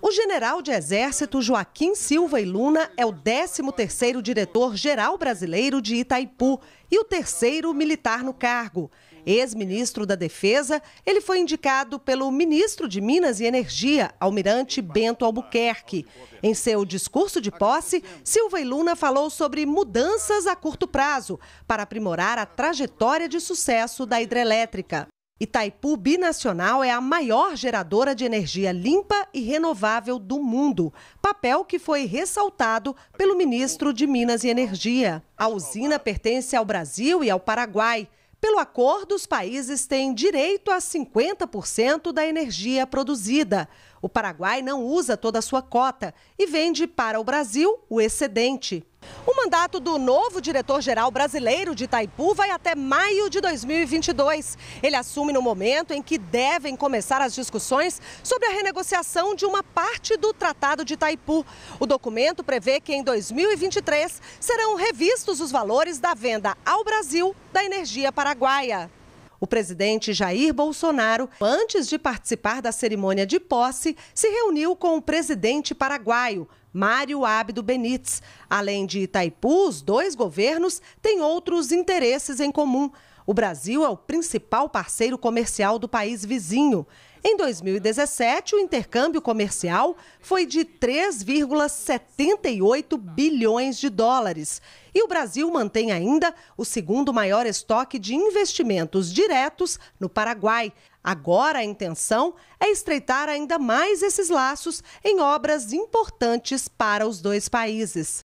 O general de exército Joaquim Silva e Luna é o 13º diretor-geral brasileiro de Itaipu e o terceiro militar no cargo. Ex-ministro da Defesa, ele foi indicado pelo ministro de Minas e Energia, almirante Bento Albuquerque. Em seu discurso de posse, Silva e Luna falou sobre mudanças a curto prazo para aprimorar a trajetória de sucesso da hidrelétrica. Itaipu Binacional é a maior geradora de energia limpa e renovável do mundo, papel que foi ressaltado pelo ministro de Minas e Energia. A usina pertence ao Brasil e ao Paraguai. Pelo acordo, os países têm direito a 50% da energia produzida. O Paraguai não usa toda a sua cota e vende para o Brasil o excedente. O mandato do novo diretor-geral brasileiro de Itaipu vai até maio de 2022. Ele assume no momento em que devem começar as discussões sobre a renegociação de uma parte do Tratado de Itaipu. O documento prevê que em 2023 serão revistos os valores da venda ao Brasil da energia paraguaia. O presidente Jair Bolsonaro, antes de participar da cerimônia de posse, se reuniu com o presidente paraguaio, Mário Abdo Benítez. Além de Itaipu, os dois governos têm outros interesses em comum. O Brasil é o principal parceiro comercial do país vizinho. Em 2017, o intercâmbio comercial foi de 3,78 bilhões de dólares. E o Brasil mantém ainda o segundo maior estoque de investimentos diretos no Paraguai, Agora a intenção é estreitar ainda mais esses laços em obras importantes para os dois países.